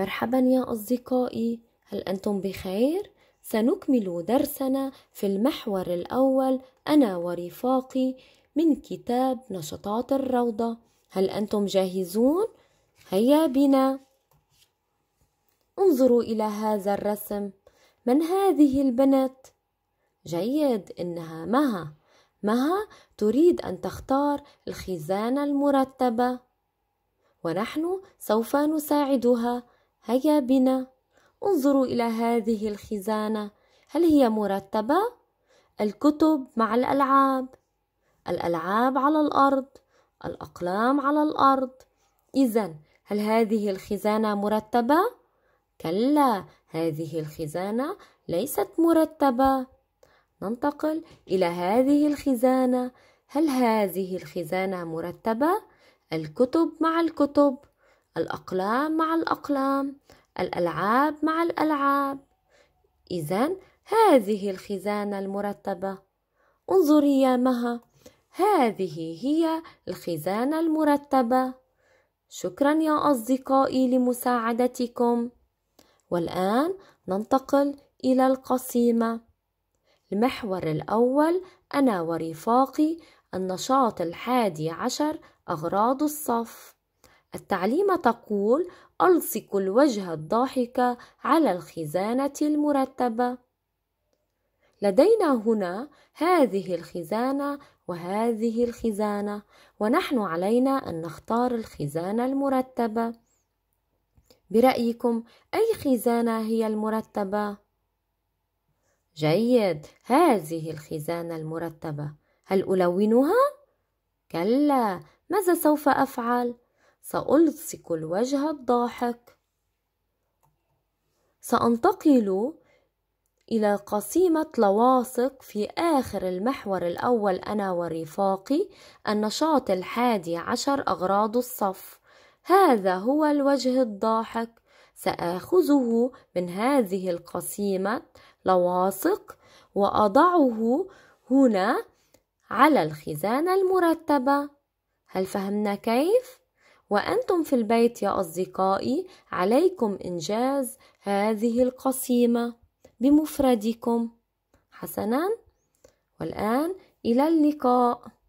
مرحبا يا أصدقائي هل أنتم بخير؟ سنكمل درسنا في المحور الأول أنا ورفاقي من كتاب نشاطات الروضة هل أنتم جاهزون؟ هيا بنا انظروا إلى هذا الرسم من هذه البنت؟ جيد إنها مها مها تريد أن تختار الخزانة المرتبة ونحن سوف نساعدها هيا بنا انظروا إلى هذه الخزانة هل هي مرتبة؟ الكتب مع الألعاب الألعاب على الأرض الأقلام على الأرض إذا هل هذه الخزانة مرتبة؟ كلا هذه الخزانة ليست مرتبة ننتقل إلى هذه الخزانة هل هذه الخزانة مرتبة؟ الكتب مع الكتب الأقلام مع الأقلام الألعاب مع الألعاب إذا هذه الخزانة المرتبة انظري يا مها هذه هي الخزانة المرتبة شكرا يا أصدقائي لمساعدتكم والآن ننتقل إلى القسيمة المحور الأول أنا ورفاقي النشاط الحادي عشر أغراض الصف التعليمة تقول ألصق الوجه الضاحك على الخزانة المرتبة لدينا هنا هذه الخزانة وهذه الخزانة ونحن علينا أن نختار الخزانة المرتبة برأيكم أي خزانة هي المرتبة؟ جيد هذه الخزانة المرتبة هل ألونها؟ كلا ماذا سوف أفعل؟ سألصق الوجه الضاحك سأنتقل إلى قسيمة لواصق في آخر المحور الأول أنا ورفاقي النشاط الحادي عشر أغراض الصف هذا هو الوجه الضاحك سآخذه من هذه القسيمة لواصق وأضعه هنا على الخزانة المرتبة هل فهمنا كيف؟ وأنتم في البيت يا أصدقائي عليكم إنجاز هذه القسيمة بمفردكم حسنا والآن إلى اللقاء